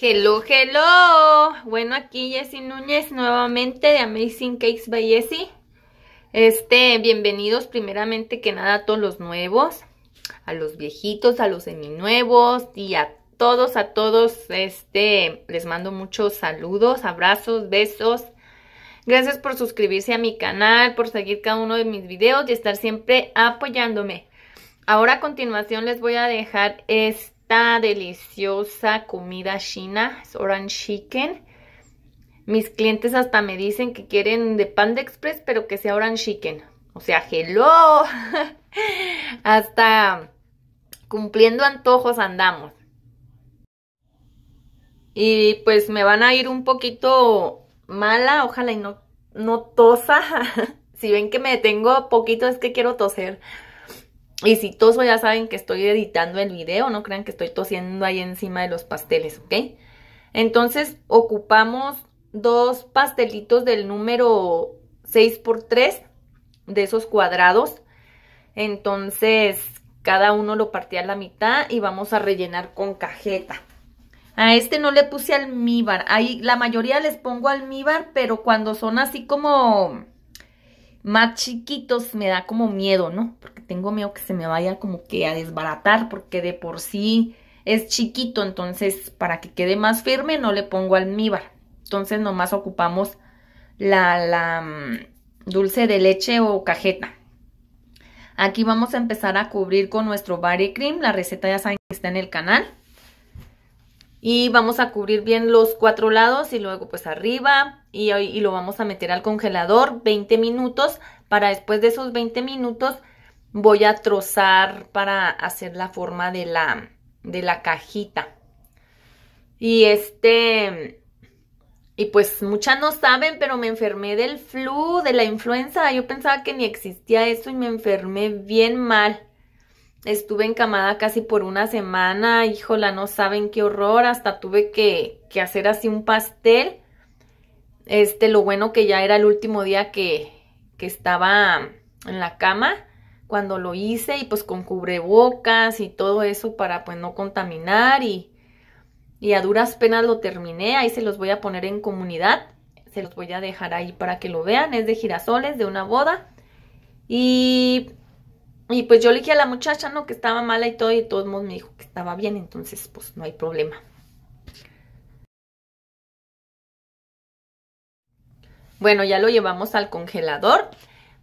Hello, hello. Bueno, aquí Jessy Núñez nuevamente de Amazing Cakes by Jessy. Este, bienvenidos primeramente que nada a todos los nuevos, a los viejitos, a los seminuevos y a todos, a todos, este, les mando muchos saludos, abrazos, besos. Gracias por suscribirse a mi canal, por seguir cada uno de mis videos y estar siempre apoyándome. Ahora a continuación les voy a dejar este esta deliciosa comida china, es orange chicken. Mis clientes hasta me dicen que quieren de pan de Express, pero que sea orange chicken. O sea, hello. hasta cumpliendo antojos andamos. Y pues me van a ir un poquito mala, ojalá y no, no tosa. si ven que me detengo poquito es que quiero toser. Y si toso ya saben que estoy editando el video, no crean que estoy tosiendo ahí encima de los pasteles, ¿ok? Entonces ocupamos dos pastelitos del número 6x3 de esos cuadrados. Entonces cada uno lo partí a la mitad y vamos a rellenar con cajeta. A este no le puse almíbar. Ahí la mayoría les pongo almíbar, pero cuando son así como más chiquitos me da como miedo, ¿no? tengo miedo que se me vaya como que a desbaratar porque de por sí es chiquito, entonces para que quede más firme no le pongo almíbar. Entonces nomás ocupamos la, mm, dulce de leche o cajeta. Aquí vamos a empezar a cubrir con nuestro body cream, la receta ya saben que está en el canal. Y vamos a cubrir bien los cuatro lados y luego pues arriba y, y lo vamos a meter al congelador 20 minutos para después de esos 20 minutos voy a trozar para hacer la forma de la, de la cajita. Y este, y pues muchas no saben, pero me enfermé del flu, de la influenza. Yo pensaba que ni existía eso y me enfermé bien mal. Estuve encamada casi por una semana, híjola, no saben qué horror, hasta tuve que, que hacer así un pastel. Este, lo bueno que ya era el último día que, que estaba en la cama cuando lo hice y pues con cubrebocas y todo eso para pues no contaminar y, y a duras penas lo terminé, ahí se los voy a poner en comunidad, se los voy a dejar ahí para que lo vean, es de girasoles, de una boda y, y pues yo le dije a la muchacha, no, que estaba mala y todo y todo el mundo me dijo que estaba bien, entonces pues no hay problema. Bueno, ya lo llevamos al congelador.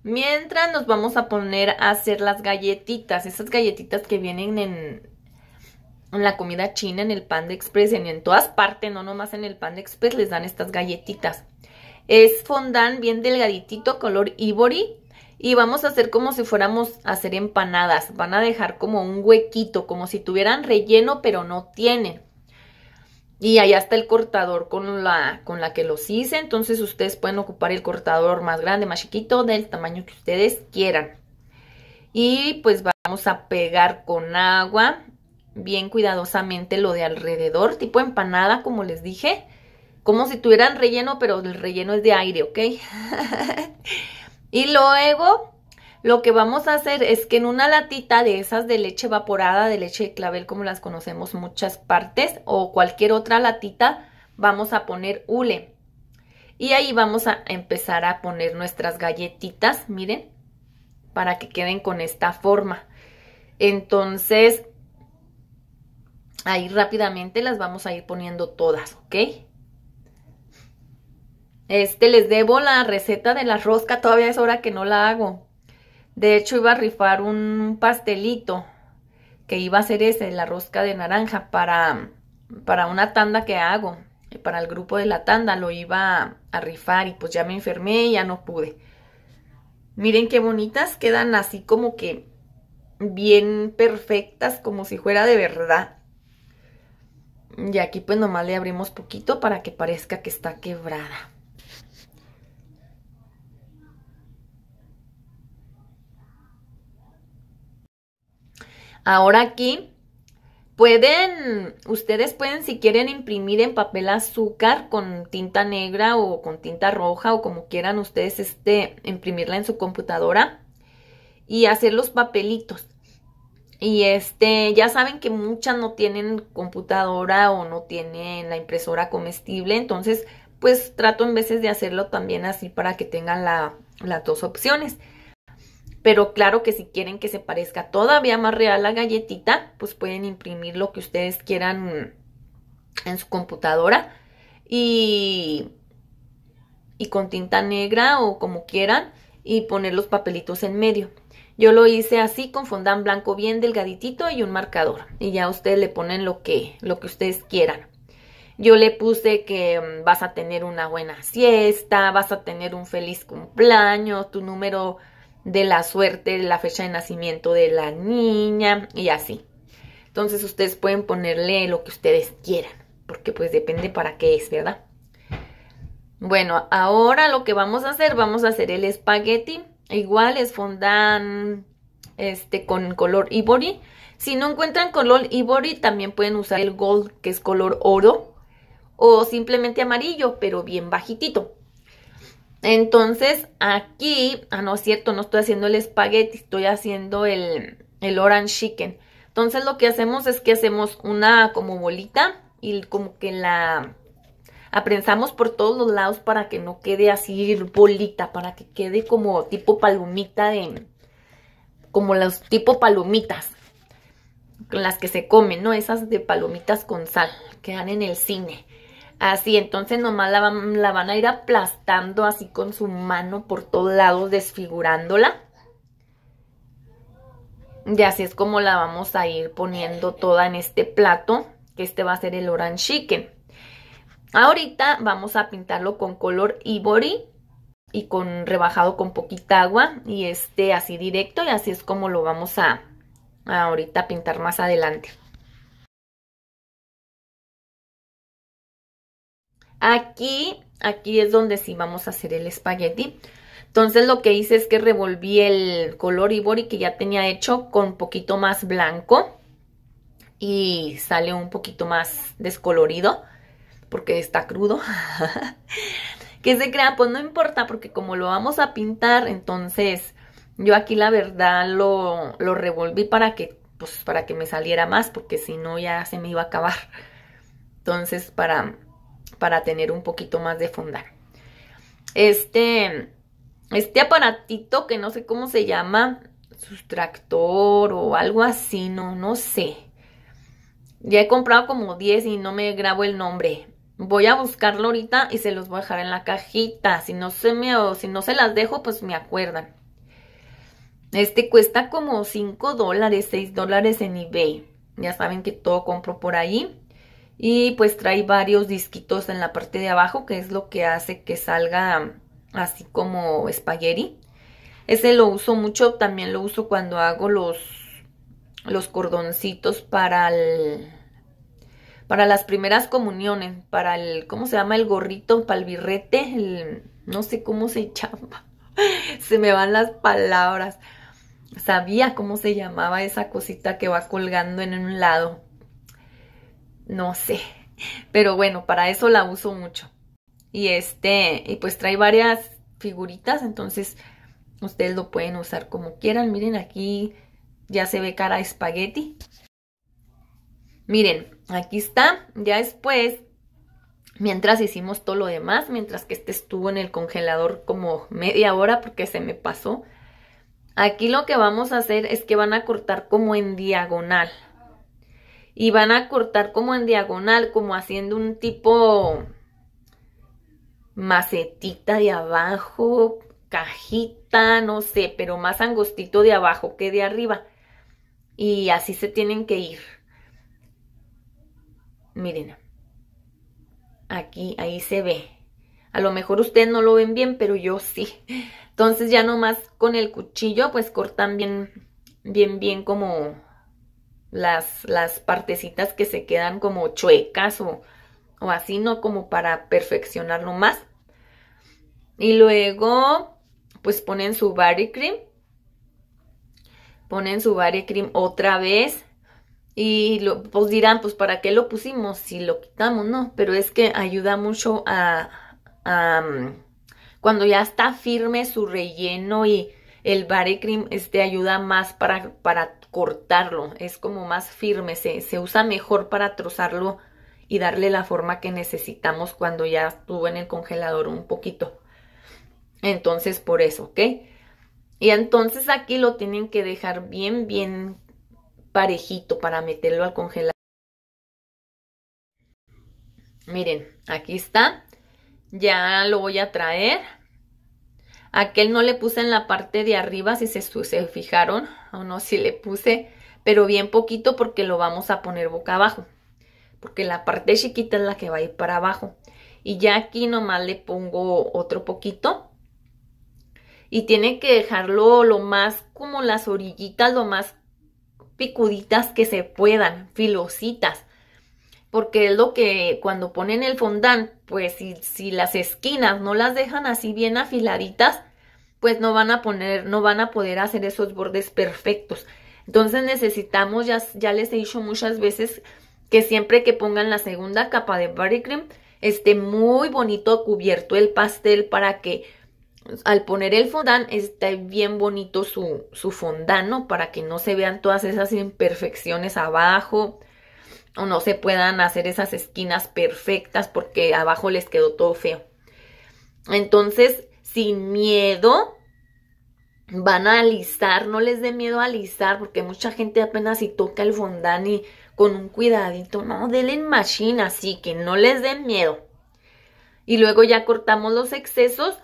Mientras nos vamos a poner a hacer las galletitas, esas galletitas que vienen en, la comida china, en el pan Express, en, en todas partes, no nomás en el de Express, les dan estas galletitas. Es fondant bien delgaditito, color ivory, y vamos a hacer como si fuéramos a hacer empanadas. Van a dejar como un huequito, como si tuvieran relleno, pero no tienen. Y allá está el cortador con la, con la que los hice. Entonces ustedes pueden ocupar el cortador más grande, más chiquito, del tamaño que ustedes quieran. Y pues vamos a pegar con agua bien cuidadosamente lo de alrededor, tipo empanada, como les dije. Como si tuvieran relleno, pero el relleno es de aire, ¿ok? y luego lo que vamos a hacer es que en una latita de esas de leche evaporada, de leche de clavel como las conocemos muchas partes o cualquier otra latita, vamos a poner hule. Y ahí vamos a empezar a poner nuestras galletitas, miren, para que queden con esta forma. Entonces, ahí rápidamente las vamos a ir poniendo todas, ¿ok? Este, les debo la receta de la rosca, todavía es hora que no la hago, de hecho, iba a rifar un pastelito que iba a ser ese, la rosca de naranja, para, para una tanda que hago, para el grupo de la tanda, lo iba a rifar y pues ya me enfermé y ya no pude. Miren qué bonitas quedan así como que bien perfectas, como si fuera de verdad. Y aquí pues nomás le abrimos poquito para que parezca que está quebrada. Ahora aquí pueden, ustedes pueden si quieren imprimir en papel azúcar con tinta negra o con tinta roja o como quieran ustedes este, imprimirla en su computadora y hacer los papelitos. Y este, ya saben que muchas no tienen computadora o no tienen la impresora comestible, entonces pues trato en veces de hacerlo también así para que tengan las dos opciones pero claro que si quieren que se parezca todavía más real la galletita, pues pueden imprimir lo que ustedes quieran en su computadora y, y con tinta negra o como quieran y poner los papelitos en medio. Yo lo hice así con fondant blanco bien delgadito y un marcador. Y ya ustedes le ponen lo que, lo que ustedes quieran. Yo le puse que mm, vas a tener una buena siesta, vas a tener un feliz cumpleaños, tu número de la suerte, la fecha de nacimiento de la niña y así. Entonces ustedes pueden ponerle lo que ustedes quieran, porque pues depende para qué es, ¿verdad? Bueno, ahora lo que vamos a hacer, vamos a hacer el espagueti. Igual es fondant este, con color ivory. Si no encuentran color ivory, también pueden usar el gold, que es color oro, o simplemente amarillo, pero bien bajitito. Entonces, aquí, ah, no es cierto, no estoy haciendo el espagueti, estoy haciendo el, el orange chicken. Entonces, lo que hacemos es que hacemos una como bolita y como que la aprensamos por todos los lados para que no quede así bolita, para que quede como tipo palomita de, como los tipo palomitas, las que se comen, ¿no? Esas de palomitas con sal, que dan en el cine. Así, entonces nomás la van, a ir aplastando así con su mano por todos lados, desfigurándola. Y así es como la vamos a ir poniendo toda en este plato, que este va a ser el orange chicken. Ahorita vamos a pintarlo con color ivory y con rebajado con poquita agua y este así directo y así es como lo vamos a ahorita pintar más adelante. Aquí, aquí es donde sí vamos a hacer el espagueti. Entonces lo que hice es que revolví el color ibori que ya tenía hecho con un poquito más blanco y sale un poquito más descolorido porque está crudo. que se crea, pues no importa porque como lo vamos a pintar, entonces yo aquí la verdad lo, lo revolví para que, pues, para que me saliera más porque si no ya se me iba a acabar. Entonces para, para tener un poquito más de fondar. Este, este aparatito que no sé cómo se llama, sustractor o algo así, no, no sé. Ya he comprado como 10 y no me grabo el nombre. Voy a buscarlo ahorita y se los voy a dejar en la cajita. Si no se me o si no se las dejo, pues me acuerdan. Este cuesta como 5 dólares, 6 dólares en eBay. Ya saben que todo compro por ahí y pues trae varios disquitos en la parte de abajo que es lo que hace que salga así como espagueti. Ese lo uso mucho, también lo uso cuando hago los, los cordoncitos para para las primeras comuniones, para el, ¿cómo se llama? El gorrito, para el birrete, no sé cómo se llama, se me van las palabras. Sabía cómo se llamaba esa cosita que va colgando en un lado no sé. Pero bueno, para eso la uso mucho. Y este, y pues trae varias figuritas, entonces ustedes lo pueden usar como quieran. Miren, aquí ya se ve cara a espagueti. Miren, aquí está. Ya después, mientras hicimos todo lo demás, mientras que este estuvo en el congelador como media hora porque se me pasó. Aquí lo que vamos a hacer es que van a cortar como en diagonal y van a cortar como en diagonal, como haciendo un tipo macetita de abajo, cajita, no sé, pero más angostito de abajo que de arriba. Y así se tienen que ir. Miren, aquí, ahí se ve. A lo mejor ustedes no lo ven bien, pero yo sí. Entonces ya nomás con el cuchillo, pues cortan bien, bien, bien como las, partecitas que se quedan como chuecas o, o así, ¿no? Como para perfeccionarlo más. Y luego, pues ponen su body cream. Ponen su body cream otra vez. Y lo, pues dirán, pues ¿para qué lo pusimos? Si lo quitamos, ¿no? Pero es que ayuda mucho a, mm, cuando ya está firme su relleno y el body cream, este ayuda más para, para cortarlo, es como más firme, se, se usa mejor para trozarlo y darle la forma que necesitamos cuando ya estuvo en el congelador un poquito. Entonces, por eso, ¿ok? Y entonces aquí lo tienen que dejar bien, bien parejito para meterlo al congelador. Miren, aquí está. Ya lo voy a traer Aquel no le puse en la parte de arriba, si se, se fijaron, o no, si le puse, pero bien poquito porque lo vamos a poner boca abajo. Porque la parte chiquita es la que va a ir para abajo. Y ya aquí nomás le pongo otro poquito. Y tiene que dejarlo lo más como las orillitas, lo más picuditas que se puedan, filositas porque es lo que cuando ponen el fondant, pues si, las esquinas no las dejan así bien afiladitas, pues no van a poner, no van a poder hacer esos bordes perfectos. Entonces necesitamos, ya, ya les he dicho muchas veces, que siempre que pongan la segunda capa de body cream, esté muy bonito cubierto el pastel para que al poner el fondant esté bien bonito su, su fondant, ¿no? Para que no se vean todas esas imperfecciones abajo o no se puedan hacer esas esquinas perfectas porque abajo les quedó todo feo. Entonces, sin miedo, van a alisar, no les dé miedo a alisar, porque mucha gente apenas si toca el fondant y con un cuidadito, no, denle en machine, así que no les den miedo. Y luego ya cortamos los excesos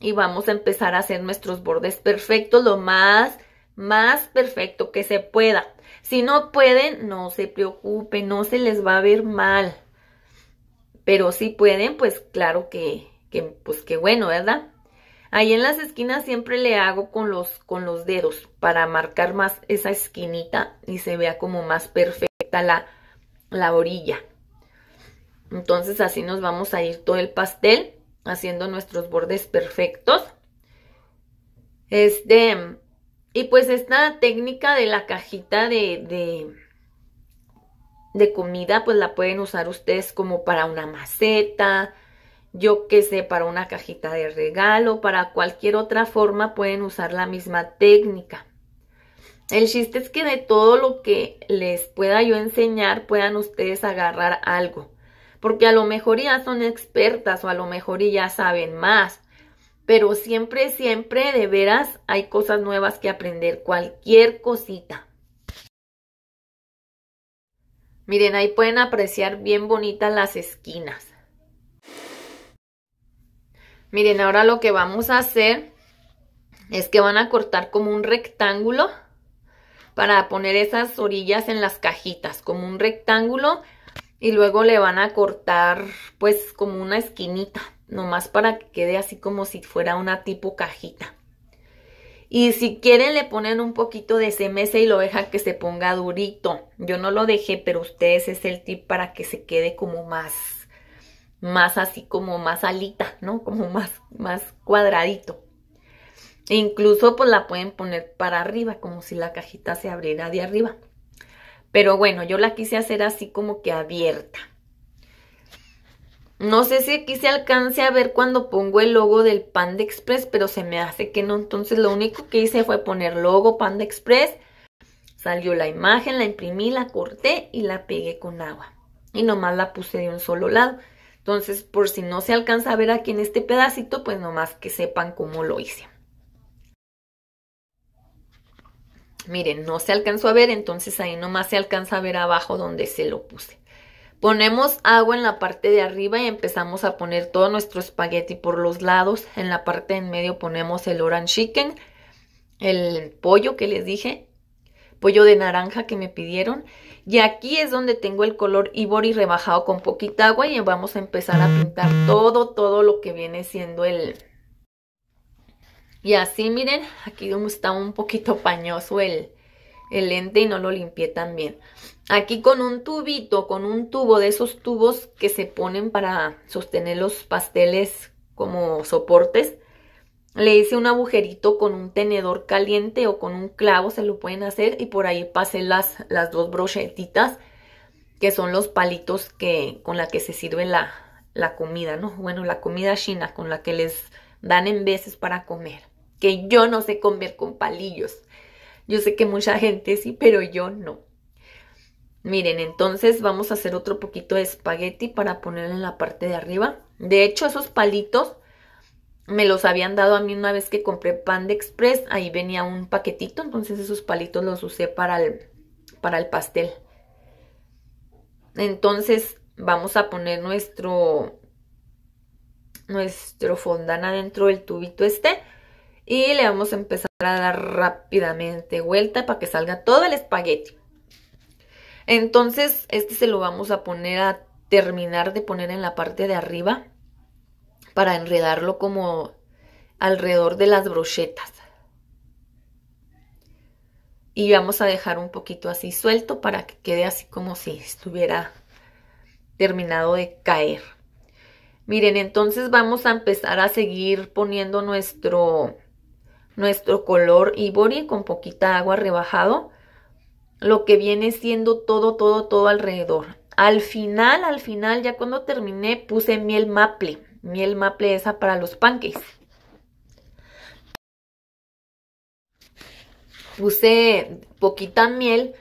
y vamos a empezar a hacer nuestros bordes perfectos, lo más, más perfecto que se pueda. Si no pueden, no se preocupen, no se les va a ver mal. Pero si pueden, pues claro que, pues qué bueno, ¿verdad? Ahí en las esquinas siempre le hago con los, con los dedos para marcar más esa esquinita y se vea como más perfecta la, la orilla. Entonces así nos vamos a ir todo el pastel haciendo nuestros bordes perfectos. Este, y pues esta técnica de la cajita de, de, de, comida, pues la pueden usar ustedes como para una maceta, yo qué sé, para una cajita de regalo, para cualquier otra forma pueden usar la misma técnica. El chiste es que de todo lo que les pueda yo enseñar, puedan ustedes agarrar algo. Porque a lo mejor ya son expertas o a lo mejor ya saben más pero siempre, siempre, de veras, hay cosas nuevas que aprender, cualquier cosita. Miren, ahí pueden apreciar bien bonitas las esquinas. Miren, ahora lo que vamos a hacer es que van a cortar como un rectángulo para poner esas orillas en las cajitas, como un rectángulo y luego le van a cortar pues como una esquinita nomás para que quede así como si fuera una tipo cajita. Y si quieren le ponen un poquito de mesa y lo dejan que se ponga durito. Yo no lo dejé, pero ustedes es el tip para que se quede como más, más así como más alita, ¿no? Como más, más cuadradito. E incluso pues la pueden poner para arriba, como si la cajita se abriera de arriba. Pero bueno, yo la quise hacer así como que abierta. No sé si aquí se alcance a ver cuando pongo el logo del Panda Express, pero se me hace que no. Entonces lo único que hice fue poner logo Panda Express. Salió la imagen, la imprimí, la corté y la pegué con agua. Y nomás la puse de un solo lado. Entonces, por si no se alcanza a ver aquí en este pedacito, pues nomás que sepan cómo lo hice. Miren, no se alcanzó a ver, entonces ahí nomás se alcanza a ver abajo donde se lo puse. Ponemos agua en la parte de arriba y empezamos a poner todo nuestro espagueti por los lados. En la parte de en medio ponemos el orange chicken, el pollo que les dije, pollo de naranja que me pidieron. Y aquí es donde tengo el color ivory rebajado con poquita agua y vamos a empezar a pintar todo, todo lo que viene siendo el... Y así miren, aquí está un poquito pañoso el, el lente y no lo limpié tan bien. Aquí con un tubito, con un tubo de esos tubos que se ponen para sostener los pasteles como soportes, le hice un agujerito con un tenedor caliente o con un clavo, se lo pueden hacer, y por ahí pasé las, las dos brochetitas, que son los palitos que, con la que se sirve la, la comida, ¿no? Bueno, la comida china con la que les dan en veces para comer. Que yo no sé comer con palillos. Yo sé que mucha gente sí, pero yo no. Miren, entonces vamos a hacer otro poquito de espagueti para ponerle en la parte de arriba. De hecho, esos palitos me los habían dado a mí una vez que compré pan de express. Ahí venía un paquetito, entonces esos palitos los usé para el, para el pastel. Entonces vamos a poner nuestro, nuestro fondant adentro del tubito este. Y le vamos a empezar a dar rápidamente vuelta para que salga todo el espagueti. Entonces, este se lo vamos a poner a terminar de poner en la parte de arriba para enredarlo como alrededor de las brochetas. Y vamos a dejar un poquito así suelto para que quede así como si estuviera terminado de caer. Miren, entonces vamos a empezar a seguir poniendo nuestro nuestro color ivory con poquita agua rebajado, lo que viene siendo todo, todo, todo alrededor. Al final, al final, ya cuando terminé, puse miel maple, miel maple esa para los pancakes. Puse poquita miel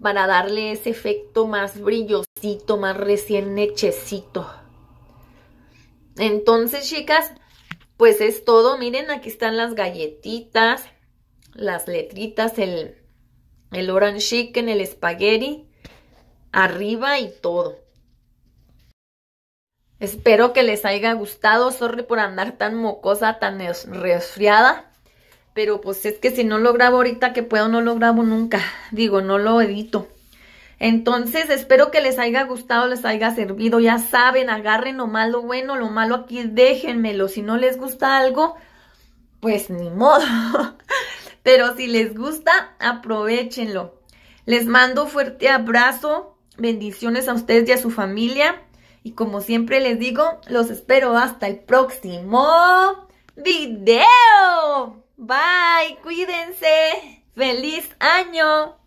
para darle ese efecto más brillosito, más recién hechecito. Entonces, chicas, pues es todo. Miren, aquí están las galletitas, las letritas, el, el orange chicken, el espagueti, arriba y todo. Espero que les haya gustado. Sorry por andar tan mocosa, tan resfriada. Pero pues es que si no lo grabo ahorita, que puedo, no lo grabo nunca. Digo, no lo edito. Entonces, espero que les haya gustado, les haya servido. Ya saben, agarren lo malo bueno, lo malo aquí, déjenmelo. Si no les gusta algo, pues ni modo. Pero si les gusta, aprovechenlo. Les mando fuerte abrazo, bendiciones a ustedes y a su familia. Y como siempre les digo, los espero hasta el próximo video. Bye, cuídense. Feliz año.